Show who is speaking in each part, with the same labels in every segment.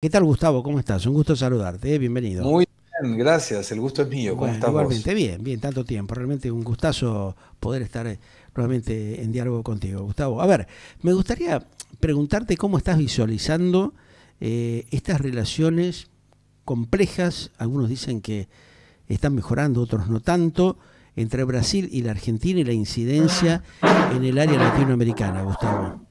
Speaker 1: ¿Qué tal, Gustavo? ¿Cómo estás? Un gusto saludarte, ¿eh? bienvenido. Muy
Speaker 2: bien, gracias, el gusto es mío. ¿Cómo estás Igualmente,
Speaker 1: bien, bien, tanto tiempo. Realmente un gustazo poder estar eh, nuevamente en diálogo contigo, Gustavo. A ver, me gustaría preguntarte cómo estás visualizando eh, estas relaciones complejas, algunos dicen que están mejorando, otros no tanto, entre Brasil y la Argentina y la incidencia en el área latinoamericana, Gustavo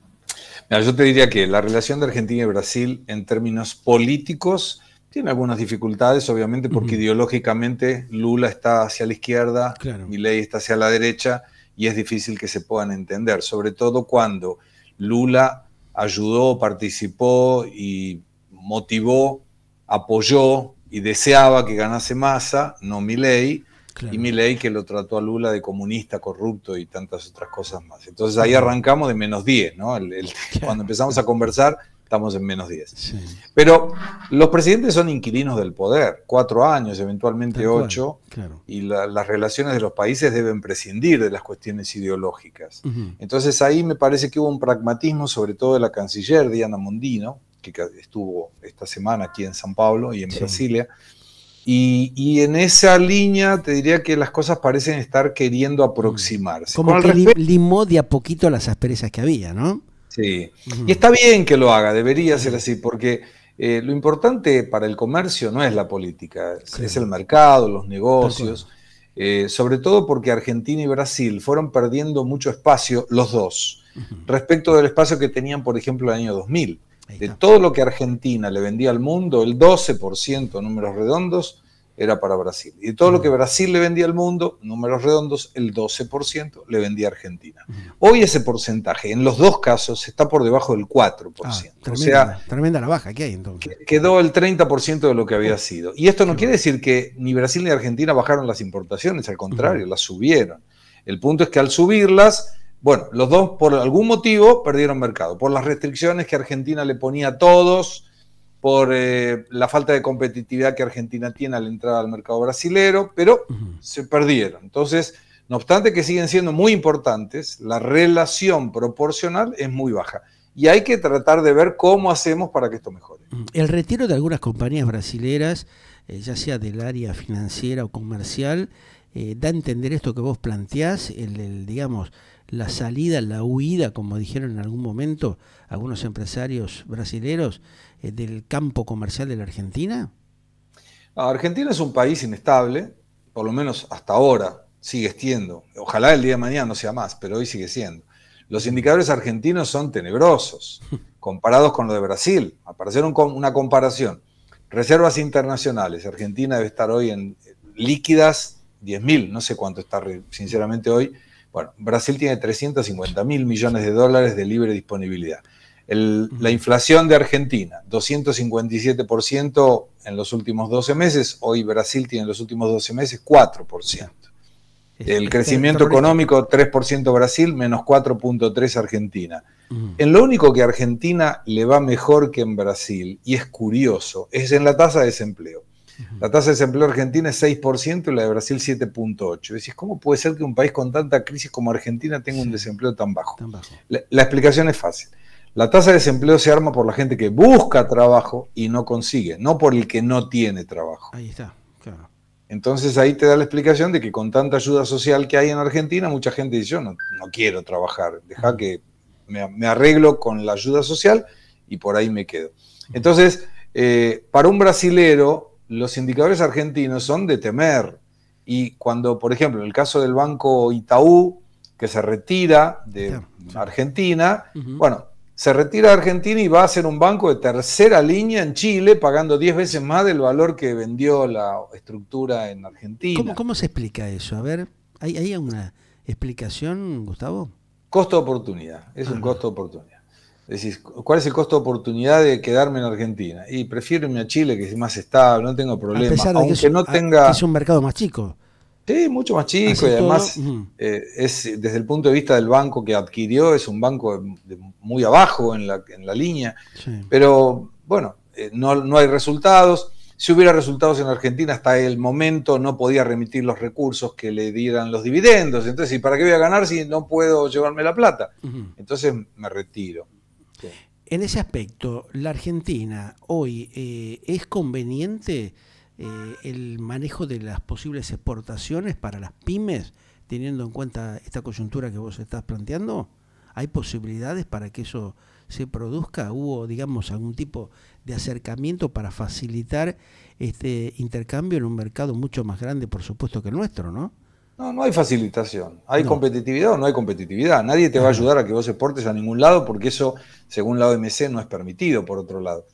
Speaker 2: yo te diría que la relación de Argentina y Brasil en términos políticos tiene algunas dificultades, obviamente, porque ideológicamente Lula está hacia la izquierda, claro. Milei está hacia la derecha, y es difícil que se puedan entender, sobre todo cuando Lula ayudó, participó y motivó, apoyó y deseaba que ganase Massa, no Milei, y mi ley que lo trató a Lula de comunista, corrupto y tantas otras cosas más. Entonces ahí arrancamos de menos 10, ¿no? cuando empezamos a conversar estamos en menos 10. Pero los presidentes son inquilinos del poder, cuatro años, eventualmente ocho, y las relaciones de los países deben prescindir de las cuestiones ideológicas. Entonces ahí me parece que hubo un pragmatismo, sobre todo de la canciller Diana Mondino, que estuvo esta semana aquí en San Pablo y en Brasilia, y, en esa línea te diría que las cosas parecen estar queriendo mm. aproximarse. Como que
Speaker 1: limó de a poquito las asperezas que había, ¿no? Sí. Y
Speaker 2: está bien que lo haga, debería ser así, porque eh, lo importante para el comercio no es la política, es, el mercado, los negocios, eh, sobre todo porque Argentina y Brasil fueron perdiendo mucho espacio, los dos, respecto del espacio que tenían, por ejemplo, en el año 2000. De todo lo que Argentina le vendía al mundo, el 12%, números redondos, era para Brasil. Y de todo lo mm. que Brasil le vendía al mundo, números redondos, el 12% le vendía a Argentina. Mm. Hoy ese porcentaje, en los dos casos, está por debajo del 4%. Ah, o sea,
Speaker 1: tremenda la baja que hay entonces.
Speaker 2: Quedó el 30% de lo que había oh, sido. Y esto no quiere decir que ni Brasil ni Argentina bajaron las importaciones, al contrario, mm. las subieron. El punto es que al subirlas, bueno, los dos por algún motivo perdieron mercado, por las restricciones que Argentina le ponía a todos, por eh, la falta de competitividad que Argentina tiene al entrar al mercado brasilero, pero se perdieron. Entonces, no obstante que siguen siendo muy importantes, la relación proporcional es muy baja. Y hay que tratar de ver cómo hacemos para que esto mejore.
Speaker 1: El retiro de algunas compañías brasileras, eh, ya sea del área financiera o comercial, eh, da a entender esto que vos planteás, el digamos, la salida, la huida, como dijeron en algún momento algunos empresarios brasileños eh, del campo comercial de la Argentina?
Speaker 2: Argentina es un país inestable, por lo menos hasta ahora sigue siendo. Ojalá el día de mañana no sea más, pero hoy sigue siendo. Los indicadores argentinos son tenebrosos comparados con los de Brasil. Aparecieron con una comparación. Reservas internacionales. Argentina debe estar hoy en eh, líquidas 10.000, no sé cuánto está sinceramente hoy, bueno, Brasil tiene 350 mil millones de dólares de libre disponibilidad. la inflación de Argentina, 257% en los últimos 12 meses, hoy Brasil tiene en los últimos 12 meses 4%. El crecimiento económico, 3% Brasil, menos 4.3% Argentina. En lo único que Argentina le va mejor que en Brasil, y es curioso, es en la tasa de desempleo. La tasa de desempleo argentina es 6% y la de Brasil 7.8%. Decís, ¿cómo puede ser que un país con tanta crisis como Argentina tenga un desempleo tan bajo? La, explicación es fácil. La tasa de desempleo se arma por la gente que busca trabajo y no consigue, no por el que no tiene trabajo.
Speaker 1: Ahí está, claro.
Speaker 2: Entonces ahí te da la explicación de que con tanta ayuda social que hay en Argentina, mucha gente dice, yo no, no quiero trabajar, deja que me, arreglo con la ayuda social y por ahí me quedo. Entonces, eh, para un brasilero, los indicadores argentinos son de temer. Y cuando, por ejemplo, en el caso del banco Itaú, que se retira de Argentina, bueno, se retira de Argentina y va a ser un banco de tercera línea en Chile, pagando 10 veces más del valor que vendió la estructura en
Speaker 1: Argentina. ¿Cómo, se explica eso? A ver, ¿hay, ¿hay una explicación, Gustavo? Costo de oportunidad,
Speaker 2: es un ah. costo de oportunidad. Decís, ¿cuál es el costo de oportunidad de quedarme en Argentina? Y prefiero irme a Chile, que es más estable, no tengo problema. aunque no tenga...
Speaker 1: es un mercado más chico.
Speaker 2: Sí, mucho más chico y además eh, es desde el punto de vista del banco que adquirió, es un banco muy abajo en la, línea, pero bueno, eh, no, hay resultados. Si hubiera resultados en Argentina hasta el momento no podía remitir los recursos que le dieran los dividendos, entonces ¿y para qué voy a ganar si no puedo llevarme la plata? Entonces me retiro.
Speaker 1: En ese aspecto, ¿la Argentina hoy eh, es conveniente eh, el manejo de las posibles exportaciones para las pymes, teniendo en cuenta esta coyuntura que vos estás planteando? ¿Hay posibilidades para que eso se produzca? ¿Hubo, digamos, algún tipo de acercamiento para facilitar este intercambio en un mercado mucho más grande, por supuesto, que el nuestro, no?
Speaker 2: No, no hay facilitación. ¿Hay competitividad o no hay competitividad? Nadie te va a ayudar a que vos exportes a ningún lado porque eso, según la OMC, no es permitido, por otro lado.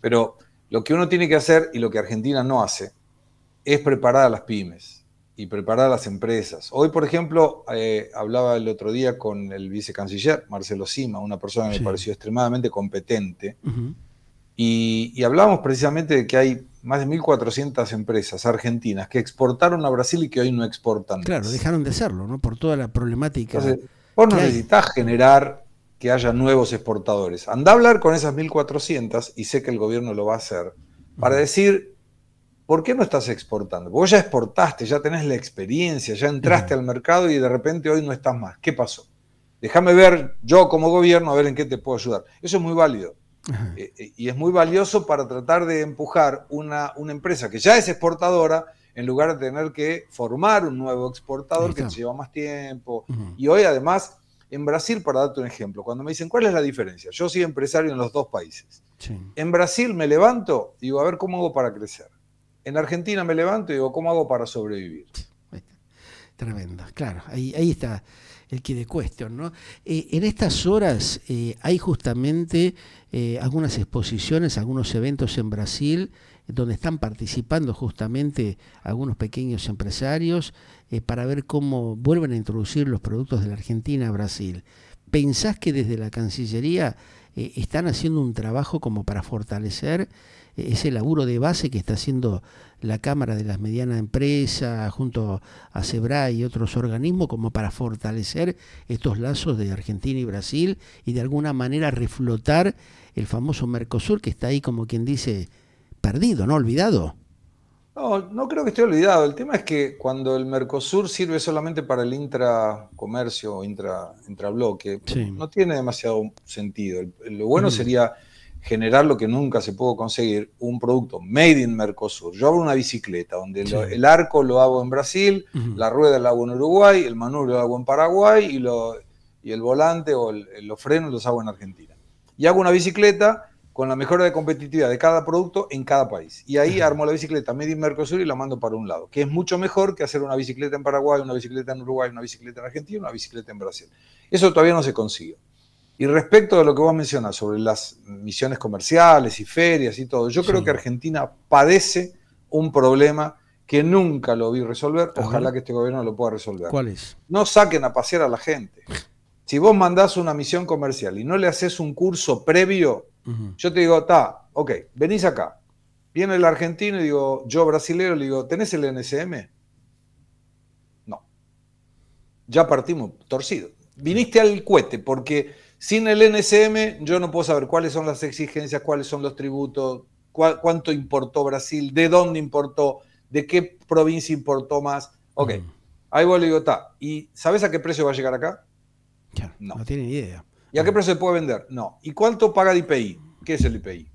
Speaker 2: Pero lo que uno tiene que hacer y lo que Argentina no hace es preparar a las pymes y preparar a las empresas. Hoy, por ejemplo, eh, hablaba el otro día con el vicecanciller Marcelo Sima, una persona que me pareció extremadamente competente, y, y hablábamos precisamente de que hay más de 1.400 empresas argentinas que exportaron a Brasil y que hoy no exportan. Claro, dejaron
Speaker 1: de hacerlo ¿no? Por toda la problemática. vos no necesitas
Speaker 2: generar que haya nuevos exportadores. Anda a hablar con esas 1.400, y sé que el gobierno lo va a hacer, para decir, ¿por qué no estás exportando? Vos ya exportaste, ya tenés la experiencia, ya entraste al mercado y de repente hoy no estás más. ¿Qué pasó? Déjame ver yo como gobierno a ver en qué te puedo ayudar. Eso es muy válido. Eh, eh, y es muy valioso para tratar de empujar una, una, empresa que ya es exportadora en lugar de tener que formar un nuevo exportador que lleva más tiempo. Y hoy además, en Brasil, para darte un ejemplo, cuando me dicen, ¿cuál es la diferencia? Yo soy empresario en los dos países. En Brasil me levanto y digo, a ver cómo hago para crecer. En Argentina me levanto y digo, ¿cómo hago para sobrevivir?
Speaker 1: Tremendo, claro, ahí, ahí está el que de cuestión, ¿no? Eh, en estas horas eh, hay justamente eh, algunas exposiciones, algunos eventos en Brasil donde están participando justamente algunos pequeños empresarios para ver cómo vuelven a introducir los productos de la Argentina a Brasil. ¿Pensás que desde la Cancillería eh, están haciendo un trabajo como para fortalecer eh, ese laburo de base que está haciendo la Cámara de las Medianas Empresas junto a Cebra y otros organismos como para fortalecer estos lazos de Argentina y Brasil y de alguna manera reflotar el famoso Mercosur que está ahí como quien dice perdido, ¿no? Olvidado.
Speaker 2: No, creo que esté olvidado. El tema es que cuando el Mercosur sirve solamente para el intracomercio o intra, intrabloque, no tiene demasiado sentido. Lo bueno mm. sería generar lo que nunca se pudo conseguir, un producto made in Mercosur. Yo hago una bicicleta donde el arco lo hago en Brasil, la rueda la hago en Uruguay, el manubrio lo hago en Paraguay y, el volante o los frenos los hago en Argentina. Y hago una bicicleta con la mejora de competitividad de cada producto en cada país. Y ahí armo la bicicleta Medi Mercosur y la mando para un lado, que es mucho mejor que hacer una bicicleta en Paraguay, una bicicleta en Uruguay, una bicicleta en Argentina, una bicicleta en Brasil. Eso todavía no se consigue. Y respecto de lo que vos mencionas sobre las misiones comerciales y ferias y todo, yo creo que Argentina padece un problema que nunca lo vi resolver, ojalá que este gobierno lo pueda resolver. ¿Cuál es? No saquen a pasear a la gente. Si vos mandás una misión comercial y no le haces un curso previo yo te digo, está ok, venís acá. Viene el argentino y digo, yo brasilero, le digo, ¿tenés el NSM? No. Ya partimos torcido. Viniste al cuete porque sin el NSM yo no puedo saber cuáles son las exigencias, cuáles son los tributos, cuánto importó Brasil, de dónde importó, de qué provincia importó más. Ok, ahí voy le digo, está ¿y sabes a qué precio va a llegar acá?
Speaker 1: no. no tiene idea.
Speaker 2: ¿Y a qué precio se puede vender? No. ¿Y cuánto paga el IPI? ¿Qué es el IPI?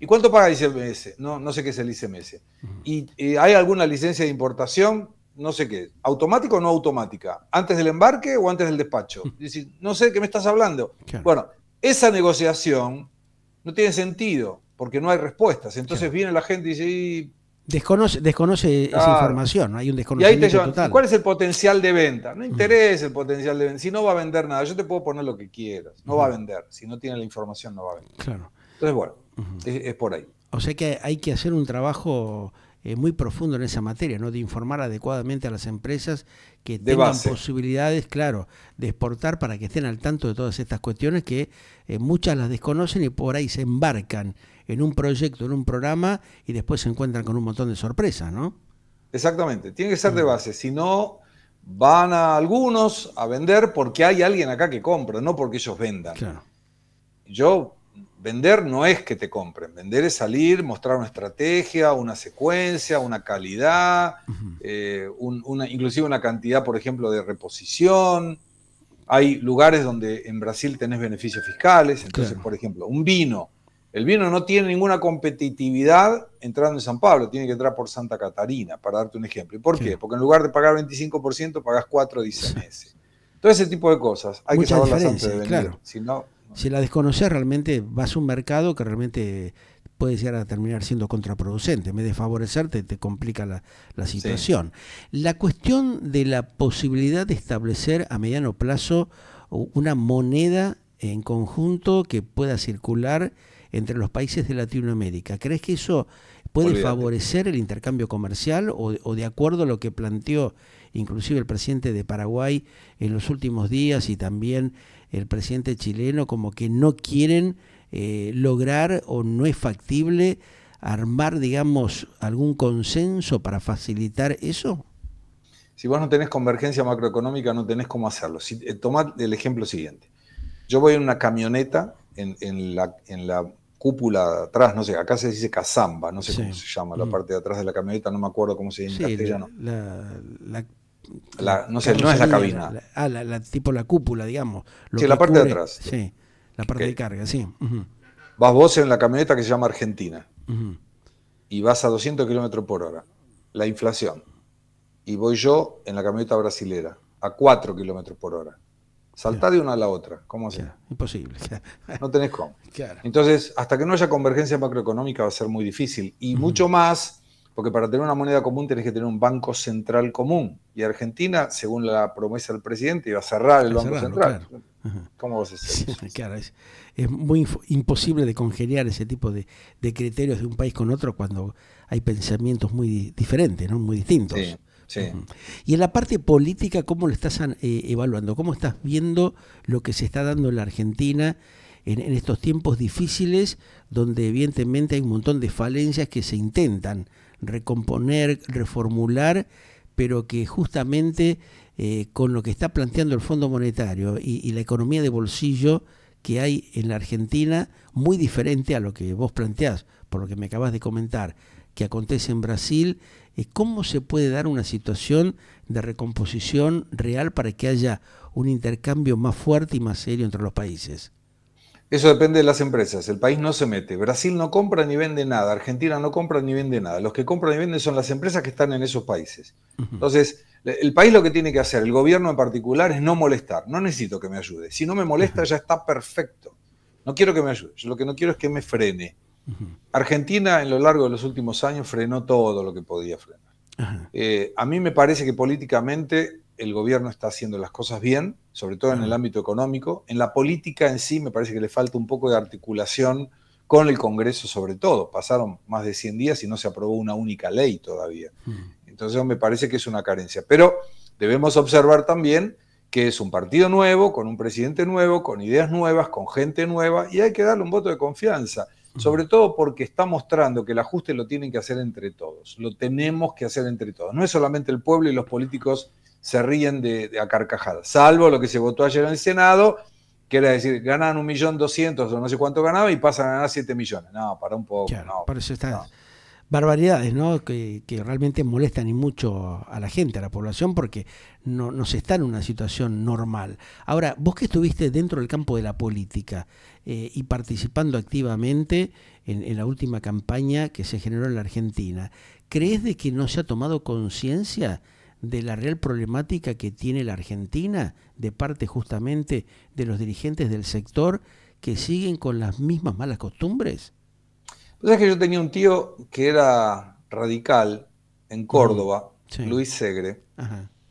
Speaker 2: ¿Y cuánto paga el ICMS? No, no sé qué es el ICMS. ¿Y eh, hay alguna licencia de importación? No sé qué. ¿Automática o no automática? ¿Antes del embarque o antes del despacho? no sé de qué me estás hablando. Bueno, esa negociación no tiene sentido porque no hay respuestas. Entonces viene la gente y dice,
Speaker 1: Desconoce, desconoce esa información, ¿no? hay un desconocimiento y ahí ¿Cuál
Speaker 2: es el potencial de venta? No mm. interesa el potencial de venta. Si no va a vender nada, yo te puedo poner lo que quieras. No va a vender. Si no tiene la información, no va a vender. Claro. Entonces, bueno, es, por ahí.
Speaker 1: O sea que hay que hacer un trabajo eh, muy profundo en esa materia, ¿no? De informar adecuadamente a las empresas que tengan posibilidades, claro, de exportar para que estén al tanto de todas estas cuestiones que eh, muchas las desconocen y por ahí se embarcan en un proyecto, en un programa, y después se encuentran con un montón de sorpresas, ¿no?
Speaker 2: Exactamente, tiene que ser de base, si no van a algunos a vender porque hay alguien acá que compra, no porque ellos vendan. Yo, vender no es que te compren, vender es salir, mostrar una estrategia, una secuencia, una calidad, eh, una, inclusive una cantidad, por ejemplo, de reposición. Hay lugares donde en Brasil tenés beneficios fiscales, entonces, por ejemplo, un vino el vino no tiene ninguna competitividad entrando en San Pablo, tiene que entrar por Santa Catarina, para darte un ejemplo. ¿Y por qué? Porque en lugar de pagar 25%, pagas 4 meses. Todo ese tipo de cosas. Hay que saberlas antes de venir. Si, no,
Speaker 1: la desconoces, realmente vas a un mercado que realmente puede llegar a terminar siendo contraproducente. En vez de favorecerte, te complica la, situación. La cuestión de la posibilidad de establecer a mediano plazo una moneda en conjunto que pueda circular entre los países de Latinoamérica. ¿Crees que eso puede favorecer el intercambio comercial o, de acuerdo a lo que planteó inclusive el presidente de Paraguay en los últimos días y también el presidente chileno, como que no quieren eh, lograr o no es factible armar, digamos, algún consenso para facilitar eso?
Speaker 2: Si vos no tenés convergencia macroeconómica, no tenés cómo hacerlo. Si, eh, tomad el ejemplo siguiente. Yo voy en una camioneta en, la, cúpula atrás, no sé, acá se dice casamba, no sé cómo se llama, la mm. parte de atrás de la camioneta, no me acuerdo cómo se dice en castellano. La, la, no sé, no es la cabina.
Speaker 1: ah, la, tipo la cúpula, digamos. Lo sí, la parte de atrás. Sí, la parte de carga, sí.
Speaker 2: Vas vos en la camioneta que se llama Argentina y vas a 200 kilómetros por hora. La inflación. Y voy yo en la camioneta brasilera a 4 kilómetros por hora. Saltar de una a la otra. ¿Cómo así? Imposible. No tenés cómo. Entonces, hasta que no haya convergencia macroeconómica va a ser muy difícil. Y mucho más, porque para tener una moneda común tenés que tener un banco central común. Y Argentina, según la promesa del presidente, iba a cerrar el banco central. ¿Cómo vas a
Speaker 1: hacer eso? claro, es, muy imposible de congelar ese tipo de, criterios de un país con otro cuando hay pensamientos muy diferentes, ¿no? muy distintos. Sí. Y en la parte política, ¿cómo lo estás eh, evaluando? ¿Cómo estás viendo lo que se está dando en la Argentina en, estos tiempos difíciles, donde evidentemente hay un montón de falencias que se intentan recomponer, reformular, pero que justamente eh, con lo que está planteando el Fondo Monetario y, y la economía de bolsillo, que hay en la Argentina muy diferente a lo que vos planteás, por lo que me acabas de comentar, que acontece en Brasil, eh, cómo se puede dar una situación de recomposición real para que haya un intercambio más fuerte y más serio entre los países.
Speaker 2: Eso depende de las empresas. El país no se mete. Brasil no compra ni vende nada. Argentina no compra ni vende nada. Los que compran y venden son las empresas que están en esos países. Entonces, el país lo que tiene que hacer, el gobierno en particular, es no molestar. No necesito que me ayude. Si no me molesta, ya está perfecto. No quiero que me ayude. lo que no quiero es que me frene. Argentina en lo largo de los últimos años frenó todo lo que podía frenar. Eh, a mí me parece que políticamente el gobierno está haciendo las cosas bien, sobre todo en el ámbito económico. En la política en sí me parece que le falta un poco de articulación con el Congreso sobre todo. Pasaron más de 100 días y no se aprobó una única ley todavía. Entonces me parece que es una carencia. Pero debemos observar también que es un partido nuevo, con un presidente nuevo, con ideas nuevas, con gente nueva, y hay que darle un voto de confianza sobre todo porque está mostrando que el ajuste lo tienen que hacer entre todos, lo tenemos que hacer entre todos. No es solamente el pueblo y los políticos se ríen de, a carcajadas, salvo lo que se votó ayer en el Senado, que era decir, ganan un millón doscientos o no sé cuánto ganaba y pasan a ganar siete millones. No, para un poco, claro,
Speaker 1: eso está barbaridades ¿no? que, realmente molestan y mucho a la gente, a la población, porque no, se está en una situación normal. Ahora, vos que estuviste dentro del campo de la política eh, y participando activamente en, en, la última campaña que se generó en la Argentina, ¿crees de que no se ha tomado conciencia de la real problemática que tiene la Argentina de parte justamente de los dirigentes del sector que siguen con las mismas malas costumbres?
Speaker 2: Pues es que yo tenía un tío que era radical en Córdoba, Luis Segre,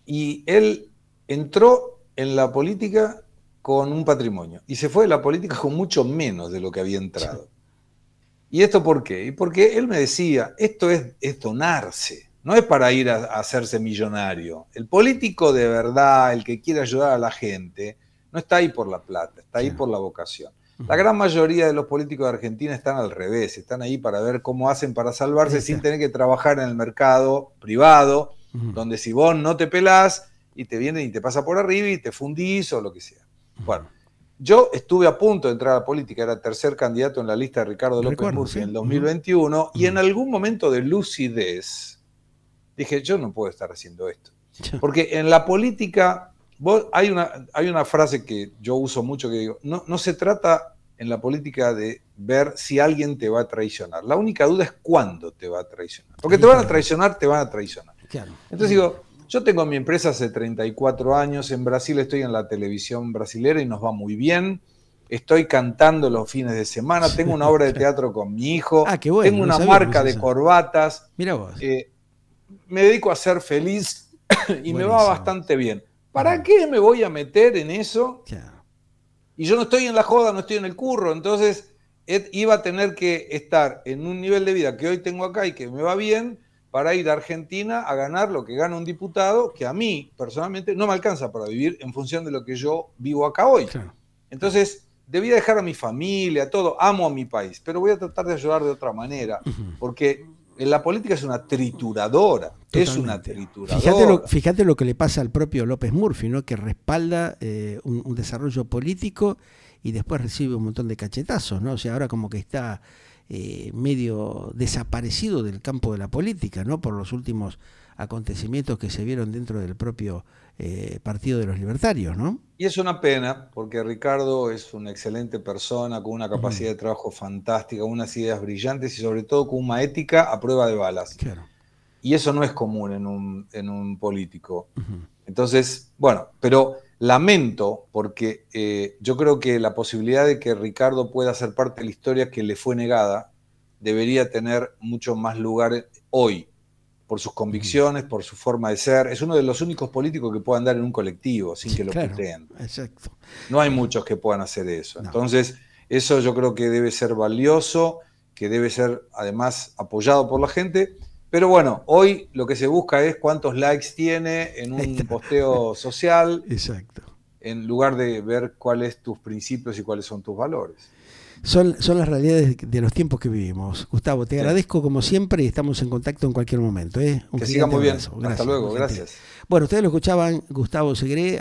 Speaker 2: y él entró en la política con un patrimonio y se fue de la política con mucho menos de lo que había entrado. ¿Y esto por qué? Y porque él me decía, esto es, donarse, no es para ir a, hacerse millonario. El político de verdad, el que quiere ayudar a la gente, no está ahí por la plata, está ahí por la vocación. La gran mayoría de los políticos de Argentina están al revés, están ahí para ver cómo hacen para salvarse sin tener que trabajar en el mercado privado, donde si vos no te pelás y te vienen y te pasa por arriba y te fundís o lo que sea. Bueno, yo estuve a punto de entrar a la política, era tercer candidato en la lista de Ricardo López Murphy en el 2021 y en algún momento de lucidez dije, yo no puedo estar haciendo esto. Porque en la política Vos, hay, una, hay una frase que yo uso mucho que digo, no, no se trata en la política de ver si alguien te va a traicionar. La única duda es cuándo te va a traicionar. Porque te van a traicionar, te van a traicionar. Entonces digo, yo tengo mi empresa hace 34 años, en Brasil estoy en la televisión brasilera y nos va muy bien. Estoy cantando los fines de semana, tengo una obra de teatro con mi hijo, ah, qué tengo una marca de corbatas. Mira vos. Eh, me dedico a ser feliz y me va bastante bien. ¿Para qué me voy a meter en eso? Claro y yo no estoy en la joda, no estoy en el curro. Entonces, iba a tener que estar en un nivel de vida que hoy tengo acá y que me va bien para ir a Argentina a ganar lo que gana un diputado, que a mí personalmente no me alcanza para vivir en función de lo que yo vivo acá hoy. Entonces, debía dejar a mi familia, a todo, amo a mi país, pero voy a tratar de ayudar de otra manera, porque eh, la política es una trituradora, es una trituradora.
Speaker 1: Fíjate lo, que le pasa al propio López Murphy, ¿no? que respalda eh, un, desarrollo político y después recibe un montón de cachetazos, ¿no? O sea, ahora como que está eh, medio desaparecido del campo de la política, ¿no? Por los últimos acontecimientos que se vieron dentro del propio eh, Partido de los Libertarios, ¿no?
Speaker 2: Y es una pena, porque Ricardo es una excelente persona, con una capacidad de trabajo fantástica, unas ideas brillantes y sobre todo con una ética a prueba de balas. Claro. Y eso no es común en un, en un político. Entonces, bueno, pero lamento, porque eh, yo creo que la posibilidad de que Ricardo pueda ser parte de la historia que le fue negada debería tener mucho más lugar hoy por sus convicciones, por su forma de ser. Es uno de los únicos políticos que puede andar en un colectivo sin que lo claro, Exacto. No hay muchos que puedan hacer eso. Entonces, eso yo creo que debe ser valioso, que debe ser además apoyado por la gente. Pero bueno, hoy lo que se busca es cuántos likes tiene en un posteo social. Exacto. En lugar de ver cuáles tus principios y cuáles son tus valores
Speaker 1: son, las realidades de, los tiempos que vivimos. Gustavo, te agradezco como siempre y estamos en contacto en cualquier momento. ¿eh? que siga muy bien. Hasta luego, gracias. Bueno, ustedes lo escuchaban, Gustavo Segre.